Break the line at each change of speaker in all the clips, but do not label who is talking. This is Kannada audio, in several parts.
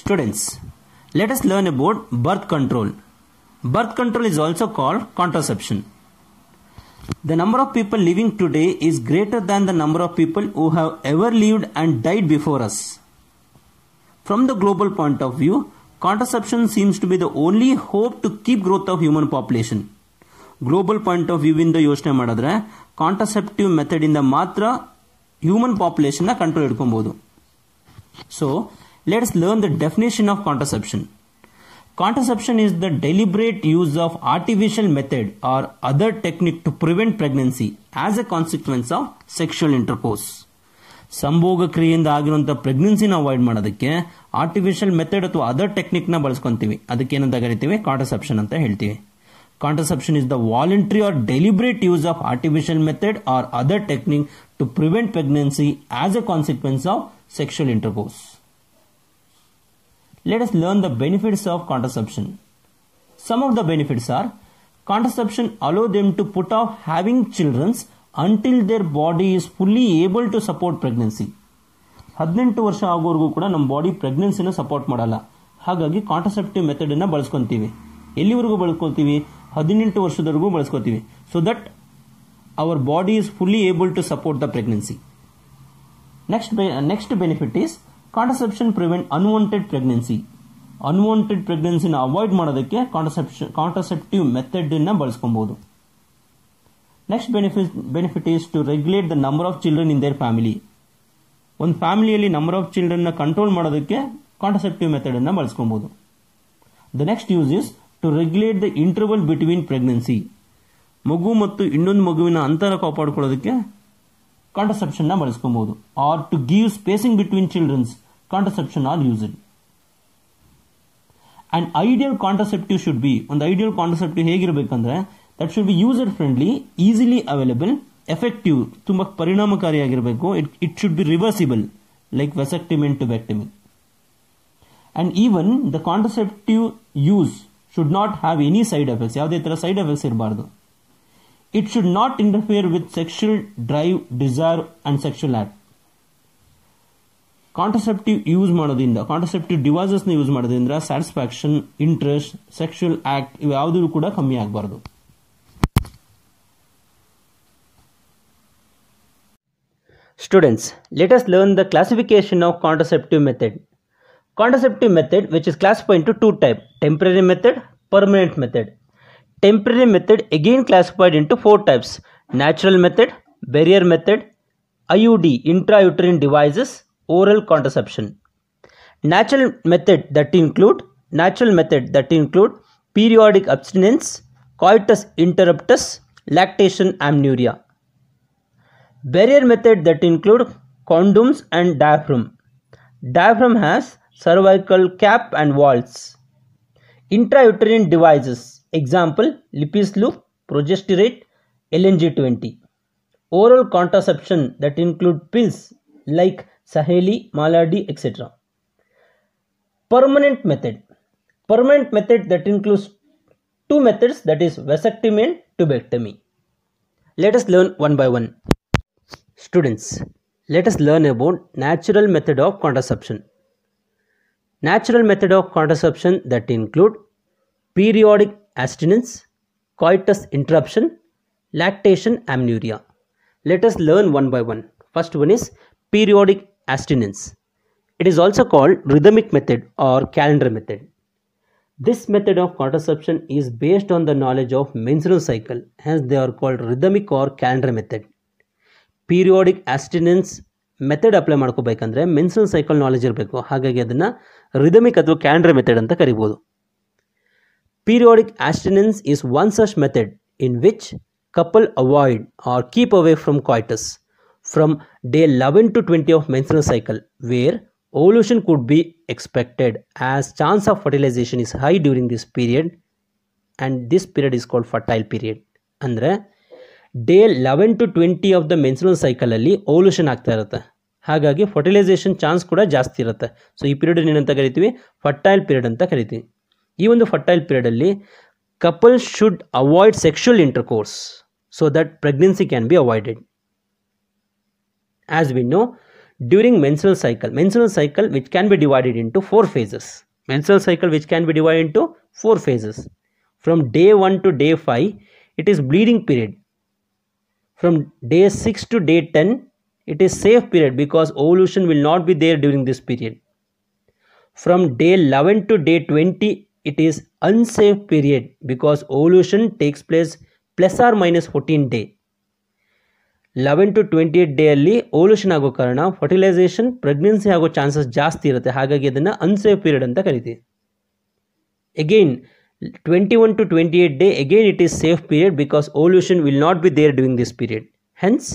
Students, let us learn about birth control. Birth control is also called contraception. The number of people living today is greater than the number of people who have ever lived and died before us. From the global point of view, contraception seems to be the only hope to keep growth of human population. Global point global point of view madadre ಯೋಚನೆ ಮಾಡಿದ್ರೆ in ಮೆಥಡ್ matra ಮಾತ್ರ ಹ್ಯೂಮನ್ ಪಾಪ್ಯುಲೇಷನ್ನ ಕಂಟ್ರೋಲ್ ಇಟ್ಕೊಬಹುದು So, let's us learn the of of contraception. Is is the use of artificial artificial or or technique to prevent prevent pregnancy as a of of sexual ಸಂಭೋಗ ಕ್ರಿಯೆಯಿಂದ ಆಗಿರುವಂಥ ಪ್ರೆಗ್ನೆನ್ಸಿನ ಅವಾಯ್ಡ್ ಮಾಡೋದಕ್ಕೆ ಆರ್ಟಿಫಿಷಿಯಲ್ ಮೆಥಡ್ ಅಥವಾ ಅದರ್ ಟೆಕ್ನಿಕ್ನ ಬಳಸ್ಕೊಂತೀವಿ ಅದಕ್ಕೆ ಏನಂತ ಕರಿತೀವಿ ಕಾಂಟ್ರಸೆಪ್ಷನ್ ಅಂತ ಹೇಳ್ತೀವಿ contraception is the voluntary or deliberate use of artificial method or other technique to prevent pregnancy as a consequence of sexual intercourse let us learn the benefits of contraception. Some of the benefits are contraception allow them to put off having children until their body is fully able to support pregnancy. ಹದಿನೆಂಟು ವರ್ಷ ಆಗೋವರೆಗೂ ಕೂಡ ನಮ್ಮ ಬಾಡಿ ಪ್ರೆಗ್ನೆನ್ಸಿನ ಸಪೋರ್ಟ್ ಮಾಡಲ್ಲ ಹಾಗಾಗಿ ಕಾಂಟ್ರಸೆಪ್ಟಿವ್ ಮೆಥಡನ್ನು ಬಳಸ್ಕೊತೀವಿ ಎಲ್ಲಿವರೆಗೂ ಬಳಸ್ಕೊತೀವಿ ಹದಿನೆಂಟು ವರ್ಷದವರೆಗೂ ಬಳಸ್ಕೊತೀವಿ so that our body is fully able to support the pregnancy next next benefit is contraception prevent unwanted pregnancy unwanted ಪ್ರೆಗ್ನೆನ್ಸಿನ ಅವಾಯ್ಡ್ ಮಾಡೋದಕ್ಕೆ ಕಾಂಟಸೆಪ್ಷನ್ ಮೆಥಡ್ ಮೆಥಡನ್ನು ಬಳಸ್ಕೊಬೋದು next benefit benefit is to regulate the number of children in their family ಒಂದು ಫ್ಯಾಮಿಲಿಯಲ್ಲಿ ನಂಬರ್ ಆಫ್ ಚಿಲ್ಡ್ರನ್ನ ಕಂಟ್ರೋಲ್ ಮಾಡೋದಕ್ಕೆ ಕಾಂಟಸೆಪ್ಟಿವ್ ಮೆಥಡನ್ನು ಬಳಸ್ಕೊಬಹುದು the next use is to regulate the interval between pregnancy ಮಗು ಮತ್ತು ಇನ್ನೊಂದು ಮಗುವಿನ ಅಂತರ ಕಾಪಾಡಿಕೊಳ್ಳೋದಕ್ಕೆ ಕಾಂಟ್ರಸೆಪ್ಷನ್ನ ಬಳಸ್ಕೊಬೋದು or to give spacing between childrens contraception are used and ideal contraceptive should be ಒಂದು ಐಡಿಯಲ್ ಕಾಂಟ್ರಸೆಪ್ಟಿವ್ ಹೇಗಿರಬೇಕಂದ್ರೆ that should be user friendly easily available effective ತುಂಬ ಪರಿಣಾಮಕಾರಿಯಾಗಿರಬೇಕು it it should be reversible like ವೆಸೆಕ್ಟಿಮಿನ್ ಟು ಬ್ಯಾಕ್ಟಿಮಿನ್ and even the contraceptive use should not have any side effects ಯಾವುದೇ ಥರ ಸೈಡ್ ಎಫೆಕ್ಟ್ಸ್ ಇರಬಾರ್ದು It should not interfere with sexual drive, desire and sexual act. Contraceptive use ಮಾಡೋದ್ರಿಂದ ಕಾಂಟ್ರಸೆಪ್ಟಿವ್ ಡಿವೈಸಸ್ನ ಯೂಸ್ ಮಾಡೋದ್ರಿಂದ ಸ್ಯಾಟಿಸ್ಫ್ಯಾಕ್ಷನ್ ಇಂಟ್ರೆಸ್ಟ್ ಸೆಕ್ಷುಯಲ್ ಆ್ಯಕ್ಟ್ ಇವು ಯಾವುದೂ ಕೂಡ ಕಮ್ಮಿ ಆಗಬಾರ್ದು students latest learn the classification of contraceptive method contraceptive method which is classified to two type temporary method permanent method temporary method again classified into four types natural method barrier method iud intrauterine devices oral contraception natural method that include natural method that include periodic abstinence coitus interruptus lactation amnuria barrier method that include condoms and diaphragm diaphragm has cervical cap and walls intrauterine devices Example, Lippi's loop, progesterate, LNG20. Oral contraception that include pills like Saheli, Maladi, etc. Permanent method. Permanent method that includes two methods that is vasectomy and tubectomy. Let us learn one by one. Students, let us learn about natural method of contraception. Natural method of contraception that include periodic abstinence, coitus interruption, lactation amenorrhea. Let us learn one by one. First one is periodic abstinence. It is also called rhythmic method or calendar method. This method of contraception is based on the knowledge of menstrual cycle hence they are called rhythmic or calendar method. Periodic abstinence method apply ಮಾಡ್ಕೋಬೇಕಂದ್ರೆ menstrual cycle knowledge ಇರಬೇಕು ಹಾಗಾಗಿ ಅದನ್ನು Rhythmic ಅಥವಾ Calendar Method ಅಂತ ಕರಿಬೋದು Periodic abstinence is one such method in which couple avoid or keep away from coitus from day 11 to 20 of menstrual cycle where ovulation could be expected as chance of fertilization is high during this period and this period is called fertile period day 11 to 20 of the menstrual cycle ಸೈಕಲಲ್ಲಿ ovulation ಆಗ್ತಾ ಇರುತ್ತೆ ಹಾಗಾಗಿ ಫರ್ಟಿಲೈಸೇಷನ್ ಚಾನ್ಸ್ ಕೂಡ ಜಾಸ್ತಿ ಇರುತ್ತೆ ಸೊ ಈ ಪೀರಿಯಡನ್ನು ಏನಂತ ಕರಿತೀವಿ ಫರ್ಟೈಲ್ ಪೀರಿಯಡ್ ಅಂತ ಕರಿತೀವಿ ಈ ಒಂದು ಫರ್ಟೈಲ್ ಪೀರಿಯಡಲ್ಲಿ couple should avoid sexual intercourse so that pregnancy can be avoided as we know during menstrual cycle menstrual cycle which can be divided into four phases menstrual cycle which can be divided into four phases from day 1 to day 5 it is bleeding period from day 6 to day 10 it is safe period because ovulation will not be there during this period from day 11 to day 20 it is unsafe period because ovulation takes place plus or minus fourteen day eleven to twenty eight ಅಲ್ಲಿ ಓಲ್ಯೂಷನ್ ಆಗೋ ಕಾರಣ ಫರ್ಟಿಲೈಸೇಷನ್ ಪ್ರೆಗ್ನೆನ್ಸಿ ಆಗೋ ಚಾನ್ಸಸ್ ಜಾಸ್ತಿ ಇರುತ್ತೆ ಹಾಗಾಗಿ ಅದನ್ನು ಅನ್ಸೇಫ್ ಪೀರಿಯಡ್ ಅಂತ ಕರಿತೀವಿ again twenty one to twenty eight day again it is safe period because ovulation will not be there during this period hence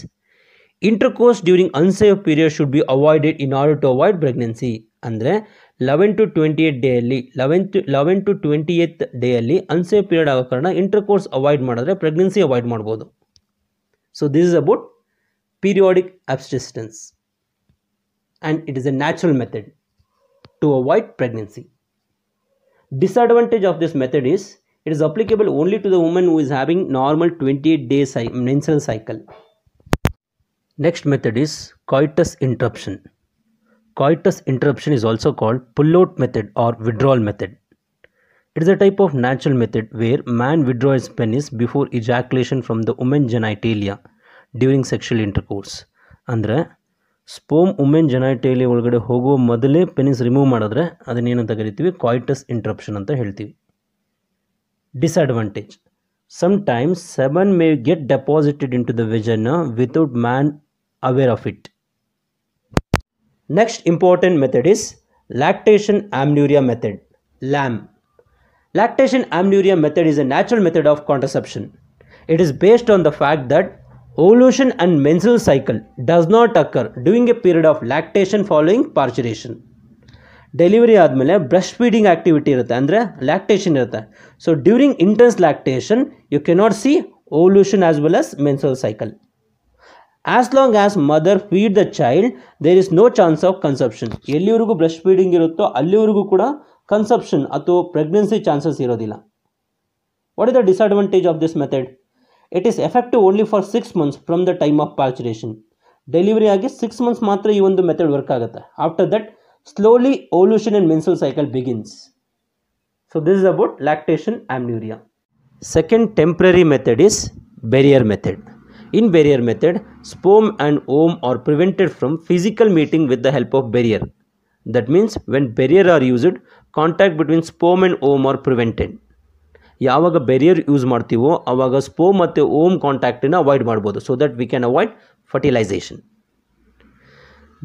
intercourse during unsafe period should be avoided in order to avoid pregnancy ಅಂದರೆ ಲೆವೆನ್ ಟು ಟ್ವೆಂಟಿ ಏಯ್ಟ್ ಡೇಯಲ್ಲಿ eleven to eleven to twenty eight ಡೇಯಲ್ಲಿ ಅನ್ಸೇಫ್ ಪೀರಿಯಡ್ ಆಗೋ ಕಾರಣ ಇಂಟರ್ ಕೋರ್ಸ್ ಅವಾಯ್ಡ್ ಮಾಡಿದ್ರೆ ಪ್ರೆಗ್ನೆನ್ಸಿ ಅವಾಯ್ಡ್ ಮಾಡ್ಬೋದು so this is about periodic abstinence and it is a natural method to avoid pregnancy disadvantage of this method is it is applicable only to the women who is having normal twenty eight day ಸೈ menstrual cycle Next method is coitus interruption. Coitus interruption is also called pull-out method or withdrawal method. It is a type of natural method where man withdraws penis before ejaculation from the woman genitalia during sexual intercourse. ಅಂದರೆ ಸ್ಪೋಮ್ ಉಮೆನ್ ಜೆನಾಟೇಲಿ ಒಳಗಡೆ ಹೋಗುವ ಮೊದಲೇ ಪೆನಿಸ್ ರಿಮೂವ್ ಮಾಡಿದ್ರೆ ಅದನ್ನೇನಂತ ಕರಿತೀವಿ ಕಾಯ್ಟಸ್ ಇಂಟ್ರಪ್ಷನ್ ಅಂತ ಹೇಳ್ತೀವಿ disadvantage sometimes Sometimes may get deposited in to the vagina without man aware of it Next important method is lactation amnuria method, LAM. Lactation amnuria method is a natural method of contraception. It is based on the fact that ovulation and menstrual cycle does not occur during a period of lactation following parturation. Delivery ಆದಮೇಲೆ breastfeeding activity ಆ್ಯಕ್ಟಿವಿಟಿ lactation. ಅಂದರೆ ಲ್ಯಾಕ್ಟೇಷನ್ ಇರುತ್ತೆ so during intense lactation you cannot see ovulation as well as as long as mother feed the child there is no chance of conception ಎಲ್ಲಿವರೆಗೂ ಬ್ರೆಸ್ಟ್ ಫೀಡಿಂಗ್ ಇರುತ್ತೋ ಅಲ್ಲಿವರೆಗೂ ಕೂಡ ಕನ್ಸಪ್ಷನ್ ಅಥವಾ ಪ್ರೆಗ್ನೆನ್ಸಿ ಚಾನ್ಸಸ್ ಇರೋದಿಲ್ಲ what is the disadvantage of this method it is effective only for six months from the time of parturition delivery ಆಗಿ ಸಿಕ್ಸ್ ಮಂತ್ಸ್ ಮಾತ್ರ ಈ ಒಂದು ಮೆಥಡ್ ವರ್ಕ್ ಆಗುತ್ತೆ after that slowly ovulation and menstrual cycle begins so this is about lactation ಯೂರಿಯಾ second temporary method is barrier method In barrier method, sperm and ovum are prevented from physical meeting with the help of barrier. That means when barrier are used, contact between sperm and ovum are prevented. ಯಾವಾಗ ಬೆರಿಯರ್ ಯೂಸ್ ಮಾಡ್ತೀವೋ ಆವಾಗ ಸ್ಪೋ ಮತ್ತು ಓಮ್ ಕಾಂಟ್ಯಾಕ್ಟನ್ನು so that we can avoid fertilization.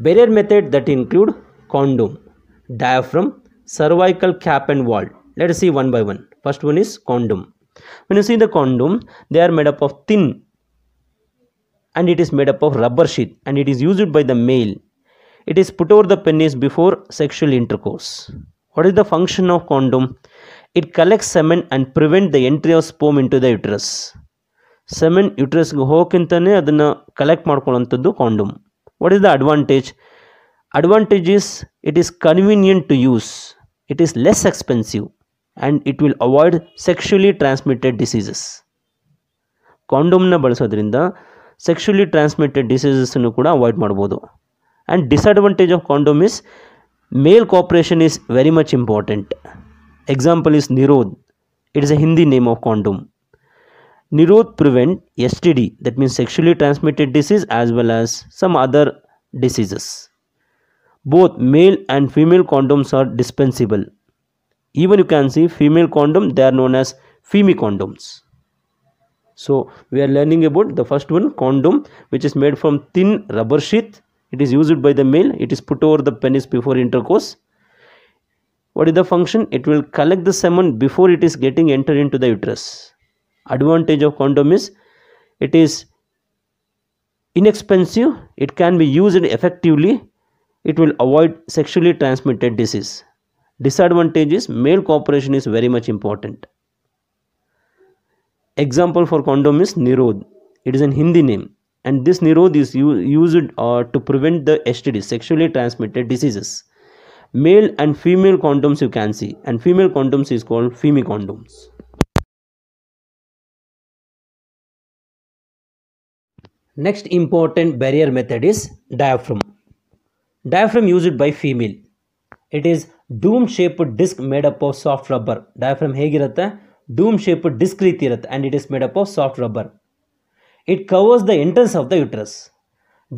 Barrier method that include condom, diaphragm, cervical cap and cap Let us see one by by one first one is condom when you see the condom they are made up of thin And it is made up of rubber sheet. And it is used by the male. It is put over the penis before sexual intercourse. What is the function of condom? It collects semen and prevents the entry of sperm into the uterus. Semen uterus go home and collect condom. What is the advantage? Advantage is it is convenient to use. It is less expensive. And it will avoid sexually transmitted diseases. Condom na balaswa sexually transmitted ಡಿಸೀಸಸ್ಸನ್ನು ಕೂಡ ಅವಾಯ್ಡ್ ಮಾಡ್ಬೋದು and disadvantage of condom is male cooperation is very much important example is Nirodh it is a Hindi name of condom Nirodh prevent S T D that means sexually transmitted disease as well as some other diseases both male and female condoms are dispensable even you can see female condom they are known as femi condoms so we are learning about the first one condom which is made from thin rubber sheath. It is used by the male. It is put over the penis before intercourse. What is the function? It will collect the semen before it is getting entered into the uterus. Advantage of condom is it is inexpensive. It can be used effectively. It will avoid sexually transmitted disease. Disadvantage is male cooperation is very much important. Example for condom is Nirod. It is an Hindi name. And this Nirod is used uh, to prevent the STDs, sexually transmitted diseases. Male and female condoms you can see. And female condoms is called Femi condoms. Next important barrier method is diaphragm. Diaphragm used by female. It is shaped disc made up of soft rubber. Diaphragm diaphragm ಹೇಗಿರುತ್ತೆ ಡೂಮ್ ಶೇಪ್ ಡಿಸ್ಕ್ ರೀತಿ ಇರುತ್ತೆ and it is made up of soft rubber it covers the entrance of the uterus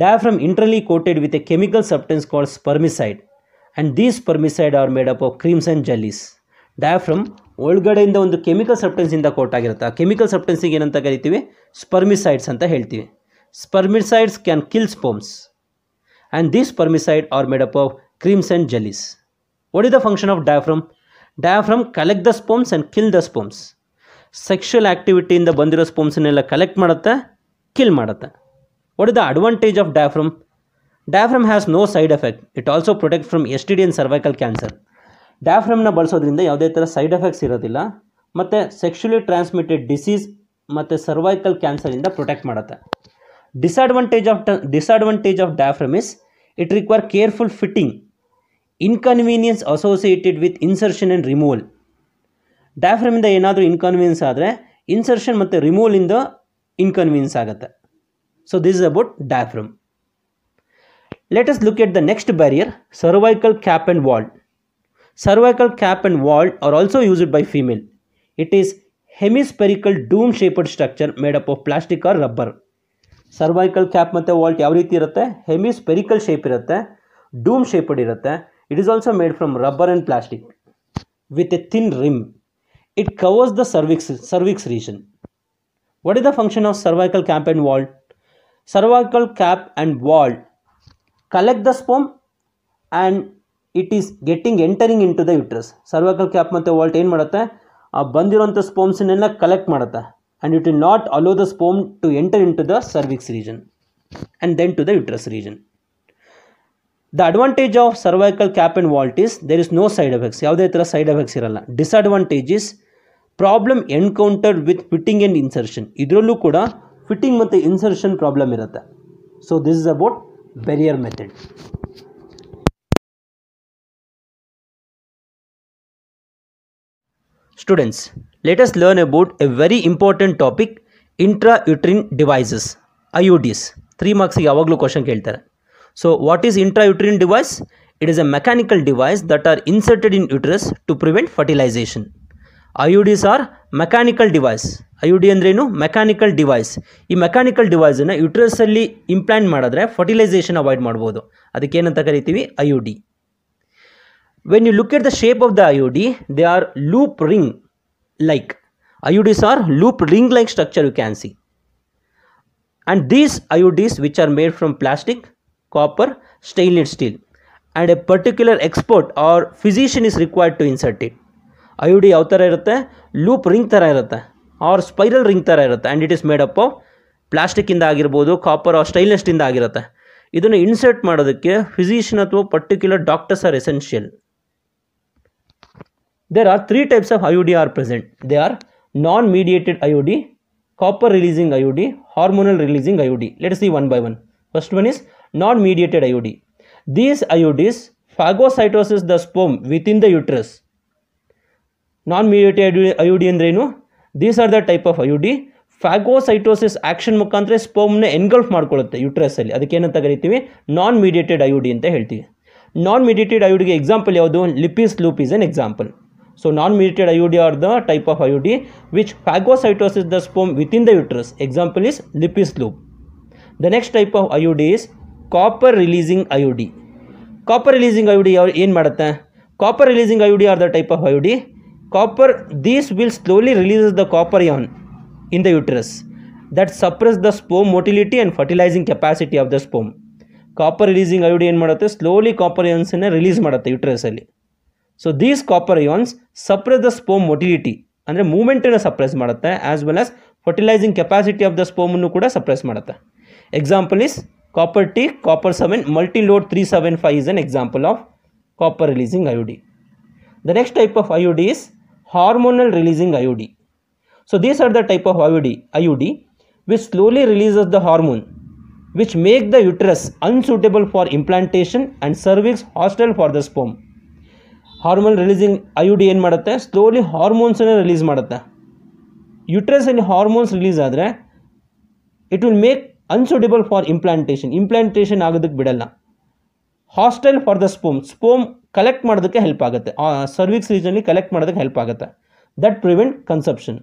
ಡ್ಯಾಫ್ರಮ್ ಇಂಟ್ರಲಿ coated with A chemical substance called ಸ್ಪರ್ಮಿಸೈಡ್ and these spermicide are made up of creams and ಜಲ್ಲೀಸ್ ಡ್ಯಾಫ್ರಮ್ ಒಳಗಡೆಯಿಂದ ಒಂದು ಕೆಮಿಕಲ್ ಸಬ್ಟೆನ್ಸಿಂದ ಕೋಟ್ ಆಗಿರುತ್ತೆ ಆ ಕೆಮಿಕಲ್ ಸಬ್ಟೆನ್ಸಿಗೆ ಏನಂತ ಕರಿತೀವಿ ಸ್ಪರ್ಮಿಸೈಡ್ಸ್ ಅಂತ ಹೇಳ್ತೀವಿ spermicides can kill sperms and these spermicide are made up of creams and jellies what function of diaphragm diaphragm collect the sperms and kill the sperms sexual ಆ್ಯಕ್ಟಿವಿಟಿಯಿಂದ ಬಂದಿರೋ ಸ್ಪೋಮ್ಸನ್ನೆಲ್ಲ ಕಲೆಕ್ಟ್ ಮಾಡುತ್ತೆ ಕಿಲ್ ಮಾಡುತ್ತೆ what is the advantage of diaphragm diaphragm has no side effect it also protect from S T D and cervical cancer ಡಯಾಫ್ರಮ್ನ ಬಳಸೋದ್ರಿಂದ ಯಾವುದೇ ಥರ ಸೈಡ್ ಎಫೆಕ್ಟ್ಸ್ ಇರೋದಿಲ್ಲ ಮತ್ತು ಸೆಕ್ಷುಲಿ ಟ್ರಾನ್ಸ್ಮಿಟೆಡ್ ಡಿಸೀಸ್ ಮತ್ತು ಸರ್ವೈಕಲ್ ಕ್ಯಾನ್ಸರಿಂದ ಪ್ರೊಟೆಕ್ಟ್ ಮಾಡುತ್ತೆ disadvantage of disadvantage of diaphragm is it require careful fitting inconvenience associated with insertion and removal ಡ್ಯಾಫ್ರಮಿಂದ ಏನಾದರೂ ಇನ್ಕನ್ವೀನಿಯನ್ಸ್ ಆದರೆ ಇನ್ಸರ್ಷನ್ ಮತ್ತು ರಿಮೂವಲಿಂದ ಇನ್ಕನ್ವೀನಿಯನ್ಸ್ ಆಗುತ್ತೆ so this is about diaphragm let us look at the next barrier cervical cap and vault cervical cap and vault are also used by female it is hemispherical dome shaped structure made up of plastic or rubber cervical cap ಮತ್ತು ವಾಲ್ಟ್ ಯಾವ ರೀತಿ ಇರುತ್ತೆ ಹೆಮಿಸ್ಪೆರಿಕಲ್ ಶೇಪ್ ಇರುತ್ತೆ ಡೂಮ್ ಶೇಪಡ್ ಇರುತ್ತೆ It is also made from rubber and plastic with a thin rim. It covers the cervix, cervix region. What is the function of cervical cap and wall? Cervical cap and wall collect the sperm and it is getting entering into the uterus. Cervical cap and wall in madata. A bandiranta sperms in collect madata and it will not allow the sperm to enter into the cervix region and then to the uterus region. The advantage of cervical cap and vault is there is no side effects ಯಾವುದೇ ಥರ ಸೈಡ್ ಎಫೆಕ್ಟ್ಸ್ ಇರಲ್ಲ disadvantage problem encountered with fitting and insertion ಇದರಲ್ಲೂ ಕೂಡ ಫಿಟ್ಟಿಂಗ್ ಮತ್ತು ಇನ್ಸರ್ಷನ್ ಪ್ರಾಬ್ಲಮ್ ಇರುತ್ತೆ so this is about barrier method students latest learn about a very important topic intrauterine devices I U Ds three ಮಾರ್ಕ್ಸಿಗೆ ಯಾವಾಗಲೂ ಕ್ವಶನ್ ಕೇಳ್ತಾರೆ So what is intrauterine device? It is mechanical device device that are inserted in uterus to prevent fertilization. Are mechanical device device. IUD ಅಂದರೆ ಏನು ಮೆಕ್ಯಾನಿಕಲ್ ಡಿವೈಸ್ ಈ ಮೆಕ್ಯಾನಿಕಲ್ ಡಿವೈಸನ್ನು ಯುಟ್ರಸಲ್ಲಿ ಇಂಪ್ಲಾಂಟ್ ಮಾಡಿದ್ರೆ ಫರ್ಟಿಲೈಸೇಷನ್ ಅವಾಯ್ಡ್ ಮಾಡ್ಬೋದು ಅದಕ್ಕೇನಂತ ಕರಿತೀವಿ D when you look at the shape of the D they are loop ring like I IUDs are loop ring like structure you can see and these IUDs which are made from plastic copper, stainless steel a particular expert or or physician required to insert it I D ಯಾವ ಥರ ಇರುತ್ತೆ ಲೂಪ್ ರಿಂಗ್ ಥರ ಇರುತ್ತೆ ಆರ್ ಸ್ಪೈರಲ್ ರಿಂಗ್ ಥರ ಇರುತ್ತೆ and it is made up of ಪ್ಲಾಸ್ಟಿಕ್ಕಿಂದ ಆಗಿರ್ಬೋದು ಕಾಪರ್ ಆರ್ ಸ್ಟೈನ್ಲೆಸ್ಟಿಂದ ಆಗಿರುತ್ತೆ ಇದನ್ನು ಇನ್ಸರ್ಟ್ ಮಾಡೋದಕ್ಕೆ ಫಿಸಿಷಿಯನ್ ಅಥವಾ particular doctors are essential there are three types of I D are present they are non mediated D copper releasing I D hormonal releasing I D let see one by one first one is non-mediated IUD. These IUDs phagocytoses the sperm within the uterus. Non-mediated IUD ಅಂದ್ರೇನು these are the type of IUD phagocytosis action ಮುಖಾಂತರ ಸ್ಪೋಮ್ನ ಎನ್ಗಲ್ಫ್ ಮಾಡ್ಕೊಳ್ಳುತ್ತೆ ಯುಟ್ರಸ್ಸಲ್ಲಿ ಅದಕ್ಕೇನಂತ ಕರಿತೀವಿ ನಾನ್ ಮೀಡಿಯೇಟೆಡ್ ಡಿ ಅಂತ ಹೇಳ್ತೀವಿ ನಾನ್ ಮೀಡಿಯೇಟೆಡ್ ಐಯುಡಿಗೆ ಎಕ್ಸಾಂಪಲ್ ಯಾವುದು Lippes loop is an example so non mediated D are the type of D which phagocytosis the sperm with in the uterus example is Lippes loop the next type of D is copper releasing D copper releasing IUD ಯಾವ ಏನು ಮಾಡುತ್ತೆ copper releasing D are the type of D copper these will slowly releases the copper ion in the uterus that suppress the sperm motility and fertilising capacity of the sperm copper releasing IUD ಏನು ಮಾಡುತ್ತೆ ಸ್ಲೋಲಿ ಕಾಪರ್ ಯಾನ್ಸನ್ನು ರಿಲೀಸ್ ಮಾಡುತ್ತೆ ಯುಟ್ರಸಲ್ಲಿ so these copper ions suppress the sperm motility ಅಂದರೆ ಮೂಮೆಂಟನ್ನು ಸಪ್ರೆಸ್ ಮಾಡುತ್ತೆ as well as fertilizing capacity of the ಸ್ಪೋಮನ್ನು ಕೂಡ ಸಪ್ರೆಸ್ ಮಾಡುತ್ತೆ example is Copper T, copper 7, multi-load 375 is an example of copper releasing IOD. The next type of IOD is hormonal releasing IOD. So these are the type of IOD, IOD which slowly releases the hormone which make the uterus unsuitable for implantation and cervix hostile for the sperm. Hormone releasing IUD in D slowly hormones. in release release Uterus and hormones release adhra, it will make unsuitable for implantation implantation ಆಗೋದಕ್ಕೆ ಬಿಡಲ್ಲ hostile for the sperm sperm collect ಮಾಡೋದಕ್ಕೆ ಹೆಲ್ಪ್ ಆಗುತ್ತೆ ಸರ್ವಿಕ್ಸ್ ರೀಜನ್ಲಿ ಕಲೆಕ್ಟ್ ಮಾಡೋದಕ್ಕೆ ಹೆಲ್ಪ್ ಆಗುತ್ತೆ ದಟ್ ಪ್ರಿವೆಂಟ್ ಕನ್ಸಪ್ಷನ್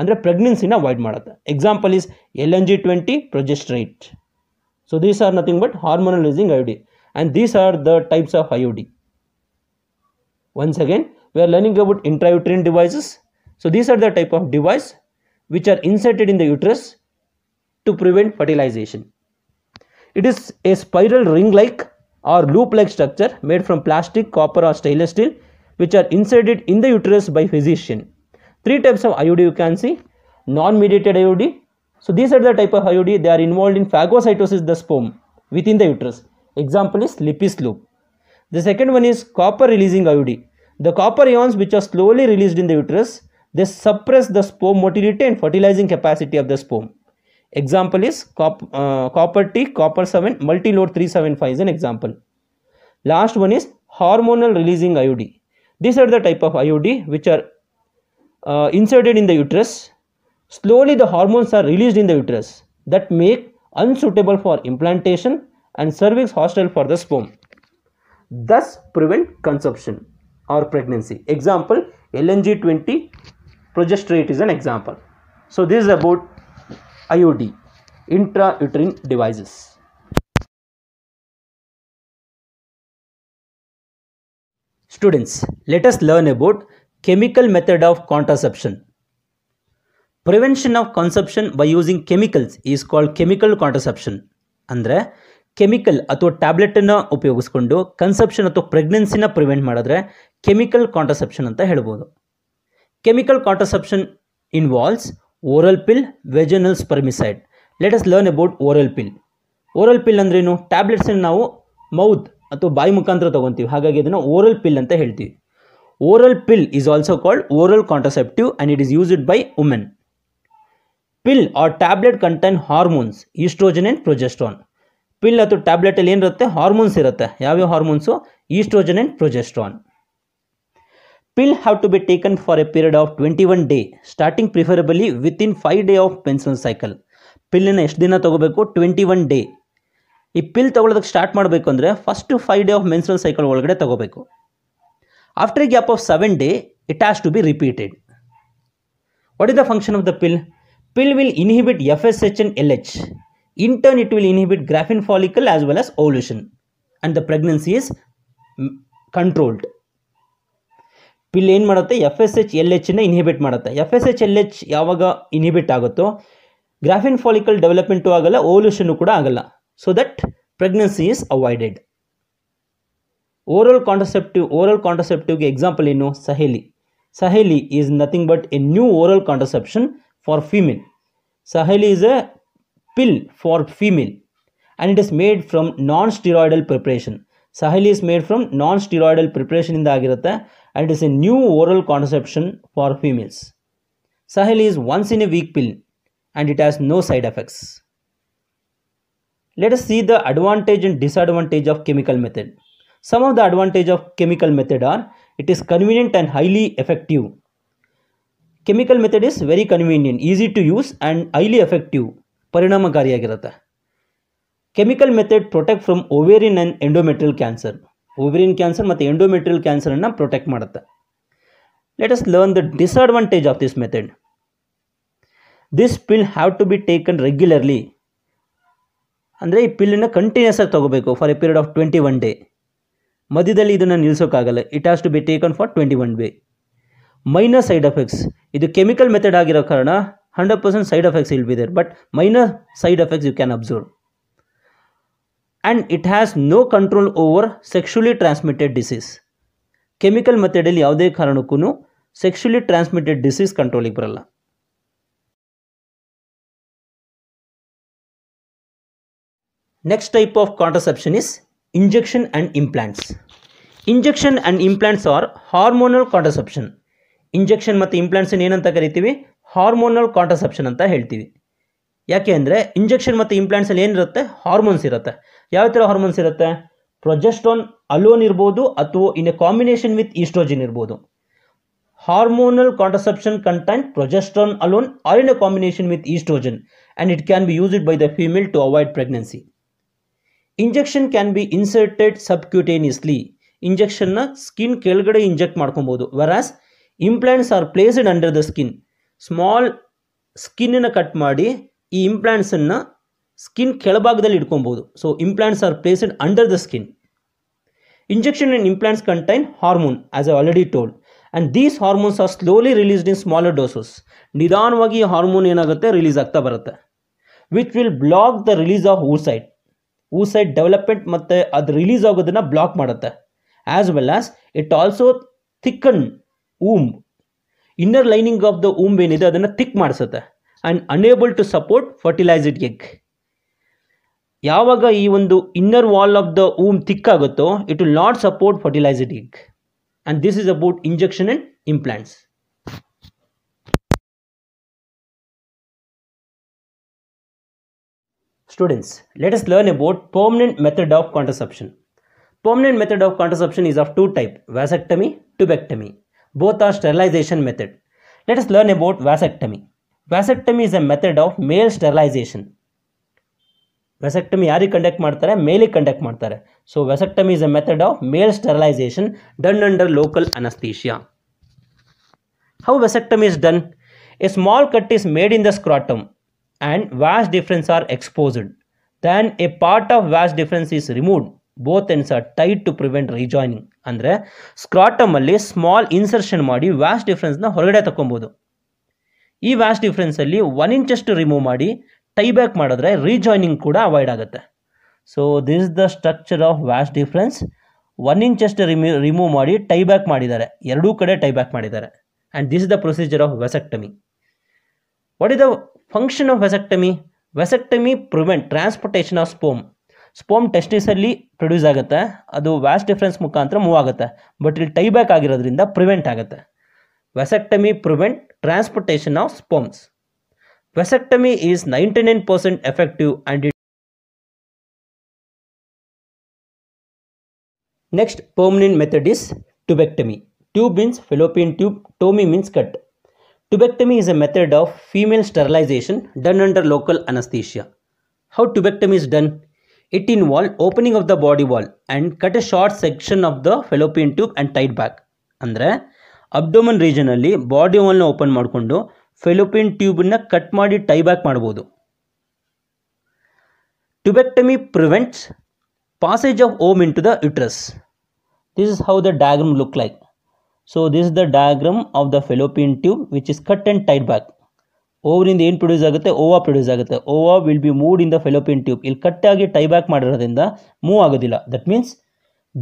ಅಂದರೆ ಪ್ರೆಗ್ನೆನ್ಸಿನ ಅವಾಯ್ಡ್ ಮಾಡುತ್ತೆ example is L N G twenty progestasert so these are nothing but hormone releasing I D and these are the types of I D once again we are learning about intrauterine devices so these are the type of device which are inserted in the uterus to prevent fertilization. It is a spiral ring-like or loop-like structure made from plastic, copper or stainless steel which are inserted in the uterus by physician. Three types of IUD you can see, non-mediated IUD. So these are the type of IUD, they are involved in phagocytosis the sperm within the uterus. Example is Lipis loop. The second one is copper releasing IUD. The copper ions which are slowly released in the uterus, they suppress the sperm motility and fertilizing capacity of the sperm. Example is cop, uh, copper T, copper 7, multi-load 375 is an example. Last one is hormonal releasing IUD. These are the type of IUD which are uh, inserted in the uterus. Slowly the hormones are released in the uterus that make unsuitable for implantation and cervix hostile for the sperm. Thus prevent conception or pregnancy. Example LNG20 progesterate is an example. So this is about IOD, intra uterine devices students let us learn about chemical method of contraception prevention of conception by using chemicals is called chemical contraception andre chemical athwa tablet na upayogiskondu conception athwa pregnancy na prevent madadre chemical contraception anta helabodu chemical contraception involves oral pill vaginal spermicide let us learn about oral pill oral pill ಅಂದ್ರೇನು ಟ್ಯಾಬ್ಲೆಟ್ಸನ್ನು ನಾವು ಮೌತ್ ಅಥವಾ ಬಾಯಿ ಮುಖಾಂತರ ತೊಗೊತೀವಿ ಹಾಗಾಗಿ ಇದನ್ನು ಓರಲ್ ಪಿಲ್ ಅಂತ ಹೇಳ್ತೀವಿ oral pill is also called oral contraceptive and it is used by women pill or tablet contain hormones oestrogen and progesterone pill ಅಥವಾ ಟ್ಯಾಬ್ಲೆಟಲ್ಲಿ ಏನಿರುತ್ತೆ ಹಾರ್ಮೋನ್ಸ್ ಇರುತ್ತೆ ಯಾವ್ಯಾವ hormones oestrogen and progesterone pill to be taken for a period of twenty one day starting preferably with in five day of menstrual cycle ಪಿಲ್ಲಿನ ಎಷ್ಟು ದಿನ ತೊಗೋಬೇಕು ಟ್ವೆಂಟಿ ಒನ್ ಡೇ ಈ ಪಿಲ್ ತೊಗೊಳೋದಕ್ಕೆ ಸ್ಟಾರ್ಟ್ ಮಾಡಬೇಕು ಅಂದರೆ first five day of menstrual cycle ಒಳಗಡೆ ತೊಗೋಬೇಕು after gap of seven day it has to be repeated what is the function of the pill pill will inhibit F S H and L H in turn it will inhibit Graafian follicle as well as ovulation and the pregnancy is controlled pill ಏನು ಮಾಡುತ್ತೆ ಎಫ್ ಎಸ್ ಎಚ್ ಎಲ್ ಎಚ್ನ ಇನ್ಹಿಬಿಟ್ ಮಾಡುತ್ತೆ F S H L H ಯಾವಾಗ ಇನ್ಹಿಬಿಟ್ ಆಗುತ್ತೋ ಗ್ರಾಫಿನ್ ಫಾಲಿಕಲ್ ಡೆವಲಪ್ಮೆಂಟು ಆಗಲ್ಲ ಓಲ್ಯೂಷನ್ ಕೂಡ ಆಗಲ್ಲ so that pregnancy is avoided oral contraceptive oral ಕಾಂಟ್ರಸೆಪ್ಟಿವ್ಗೆ ಎಕ್ಸಾಂಪಲ್ ಏನು Saheli Saheli is nothing but a new oral contraception for female Saheli is a pill for female and it is made from non steroidal preparation Sahil is made from non-steroidal preparation the agirata and it is a new oral contraception for females. Sahil is once in a week pill and it has no side effects. Let us see the advantage and disadvantage of chemical method. Some of the advantage of chemical method are it is convenient and highly effective. Chemical method is very convenient, easy to use and highly effective. ಪರಿಣಾಮಕಾರಿಯಾಗಿರುತ್ತೆ chemical method protect from ovarian and endometrial cancer ovarian cancer ಮತ್ತು ಎಂಡೋಮೆಟ್ರಿಯಲ್ ಕ್ಯಾನ್ಸರನ್ನು ಪ್ರೊಟೆಕ್ಟ್ ಮಾಡುತ್ತೆ let us learn the disadvantage of this method this pill have to be taken regularly ಅಂದರೆ ಈ ಪಿಲ್ಲನ್ನು ಕಂಟಿನ್ಯೂಸ್ ಆಗಿ ತೊಗೋಬೇಕು for a period of twenty one day ಮಧ್ಯದಲ್ಲಿ ಇದನ್ನು ನಿಲ್ಲಿಸೋಕ್ಕಾಗಲ್ಲ it has to be taken for twenty one day minus side effects ಇದು ಕೆಮಿಕಲ್ ಮೆಥಡ್ ಆಗಿರೋ ಕಾರಣ hundred percent side effects will be there but minus side effects you can observe and it has no control over sexually transmitted disease chemical ಮೆಥಡಲ್ಲಿ ಯಾವುದೇ ಕಾರಣಕ್ಕೂ ಸೆಕ್ಷುಲಿ ಟ್ರಾನ್ಸ್ಮಿಟೆಡ್ ಡಿಸೀಸ್ ಕಂಟ್ರೋಲಿಗೆ ಬರಲ್ಲ next type of contraception is injection and implants injection and implants are hormonal contraception injection ಮತ್ತು ಇಂಪ್ಲಾಂಟ್ಸನ್ನು ಏನಂತ ಕರಿತೀವಿ ಹಾರ್ಮೋನಲ್ ಕಾಂಟ್ರಸೆಪ್ಷನ್ ಅಂತ ಹೇಳ್ತೀವಿ ಯಾಕೆ ಅಂದರೆ ಇಂಜೆಕ್ಷನ್ ಮತ್ತು ಇಂಪ್ಲಾಂಟ್ಸಲ್ಲಿ ಏನಿರುತ್ತೆ ಹಾರ್ಮೋನ್ಸ್ ಇರುತ್ತೆ ಯಾವ ಥರ ಹಾರ್ಮೋನ್ಸ್ ಇರುತ್ತೆ ಪ್ರೊಜೆಸ್ಟ್ರಾನ್ ಅಲೋನ್ ಇರ್ಬೋದು ಅಥವಾ in a combination with oestrogen ಇರ್ಬೋದು hormonal contraception content progesterone alone are in a combination with oestrogen and it can be used by the female to avoid pregnancy injection can be inserted subcutaneously ಇಂಜೆಕ್ಷನ್ನ ಸ್ಕಿನ್ ಕೆಳಗಡೆ ಇಂಜೆಕ್ಟ್ ಮಾಡ್ಕೊಬೋದು whereas implants are placed under the skin small ಸ್ಕಿನ್ನ ಕಟ್ ಮಾಡಿ ಈ ಇಂಪ್ಲಾಂಟ್ಸನ್ನು ಸ್ಕಿನ್ ಕೆಳಭಾಗದಲ್ಲಿ ಇಟ್ಕೊಬೋದು so implants are placed under the skin injection and implants contain hormone as I already told and these hormones are slowly released in smaller doses ನಿಧಾನವಾಗಿ ಹಾರ್ಮೋನ್ ಏನಾಗುತ್ತೆ ರಿಲೀಸ್ ಆಗ್ತಾ ಬರುತ್ತೆ which will block the release of oocyte oocyte development ಮತ್ತು ಅದು ರಿಲೀಸ್ ಆಗೋದನ್ನು ಬ್ಲಾಕ್ ಮಾಡುತ್ತೆ as well as it also thicken womb inner lining of the womb ಏನಿದೆ ಅದನ್ನು ಥಿಕ್ ಮಾಡಿಸುತ್ತೆ and enable to support fertilised egg ಯಾವಾಗ ಈ ಒಂದು inner wall of the womb ತಿಕ್ಕಾಗುತ್ತೋ it will not support ಫರ್ಟಿಲೈಸಡ್ egg And this is about injection and implants. Students, let us learn about permanent method of contraception. Permanent method of contraception is of two type, vasectomy, tubectomy. Both are sterilization method. Let us learn about vasectomy. Vasectomy is a method of male sterilization. Vasectomy ಯಾರಿಗೆ ಕಂಡಕ್ಟ್ ಮಾಡ್ತಾರೆ ಮೇಲಿಗೆ ಕಂಡಕ್ಟ್ ಮಾಡ್ತಾರೆ so vasectomy is a method of male sterilisation done under local anaesthesia how vasectomy is done a small cut is made in the scrotum and vas deferens are exposed then a part of vas deferens is removed both ends are tied to prevent rejoining ಅಂದರೆ ಸ್ಕ್ರಾಟಮಲ್ಲಿ ಸ್ಮಾಲ್ ಇನ್ಸರ್ಷನ್ ಮಾಡಿ ವ್ಯಾಸ್ ಡಿಫ್ರೆನ್ಸ್ನ ಹೊರಗಡೆ ತಗೊಬೋದು ಈ ವ್ಯಾಸ್ ಡಿಫ್ರೆನ್ಸಲ್ಲಿ ಒನ್ ಇಂಚಷ್ಟು ರಿಮೂವ್ ಮಾಡಿ ಟೈಬ್ಯಾಕ್ ಮಾಡಿದ್ರೆ ರೀಜಾಯ್ನಿಂಗ್ ಕೂಡ ಅವಾಯ್ಡ್ ಆಗುತ್ತೆ so this the structure of vas deferens one inch ಅಷ್ಟೇ ರಿಮೂ ರಿಮೂವ್ ಮಾಡಿ ಟೈಬ್ಯಾಕ್ ಮಾಡಿದ್ದಾರೆ ಎರಡೂ ಕಡೆ ಟೈಬ್ಯಾಕ್ ಮಾಡಿದ್ದಾರೆ and this is the procedure of vasectomy what is the function of vasectomy vasectomy prevent transportation of sperm sperm ಟೆಸ್ಟಿಸಲ್ಲಿ ಪ್ರೊಡ್ಯೂಸ್ ಆಗುತ್ತೆ ಅದು ವ್ಯಾಸ್ಟ್ ಡಿಫ್ರೆನ್ಸ್ ಮುಖಾಂತರ ಮೂವ್ ಆಗುತ್ತೆ ಬಟ್ ಇಲ್ಲಿ ಟೈಬ್ಯಾಕ್ ಆಗಿರೋದ್ರಿಂದ ಪ್ರಿವೆಂಟ್ ಆಗುತ್ತೆ vasectomy prevent transportation of sperms Vasectomy is 99% effective and it Next permanent method is tubectomy. Tube means fallopian tube, tomy means cut. Tubectomy is a method of female sterilization done under local anesthesia. How tubectomy is done? It involves opening of the body wall and cut a short section of the fallopian tube and tied back. ಅಂದರೆ abdomen regionally body wall open ಮಾಡಿಕೊಂಡು ಫೆಲೋಪಿನ್ ಟ್ಯೂಬನ್ನು ಕಟ್ ಮಾಡಿ ಟೈಬ್ಯಾಕ್ ಮಾಡ್ಬೋದು tubectomy prevents passage of ovum in to the uterus this is how the diagram look like so this is the diagram of the fallopian tube which is cut and tied back ಓವರಿಂದ ಏನು ಪ್ರೊಡ್ಯೂಸ್ ಆಗುತ್ತೆ ಓವಾ ಪ್ರೊಡ್ಯೂಸ್ ಆಗುತ್ತೆ ova will be moved in the fallopian tube ಇಲ್ಲಿ ಕಟ್ಟಾಗಿ ಟೈ ಬ್ಯಾಕ್ ಮಾಡಿರೋದ್ರಿಂದ ಮೂವ್ ಆಗೋದಿಲ್ಲ that means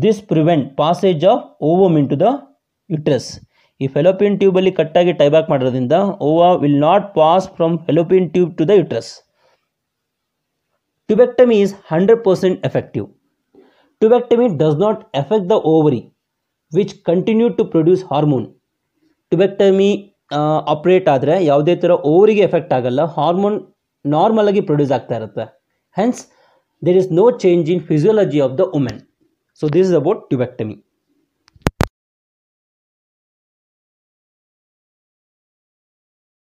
this prevent passage of ovum in to the uterus ಈ ಫೆಲೋಪಿಯನ್ ಟ್ಯೂಬಲ್ಲಿ ಕಟ್ಟಾಗಿ ಟೈಬ್ಯಾಕ್ ಮಾಡೋದ್ರಿಂದ ova will not pass from fallopian tube to the uterus tubectomy is hundred percent effective tubectomy does not effect the ovary which continue to produce hormone tubectomy operate ಆದರೆ ಯಾವುದೇ ಥರ ಓವರಿಗೆ ಎಫೆಕ್ಟ್ ಆಗಲ್ಲ ಹಾರ್ಮೋನ್ ನಾರ್ಮಲ್ ಆಗಿ ಪ್ರೊಡ್ಯೂಸ್ ಆಗ್ತಾ ಇರುತ್ತೆ hence there is no change in physiology of the women so this is about tubectomy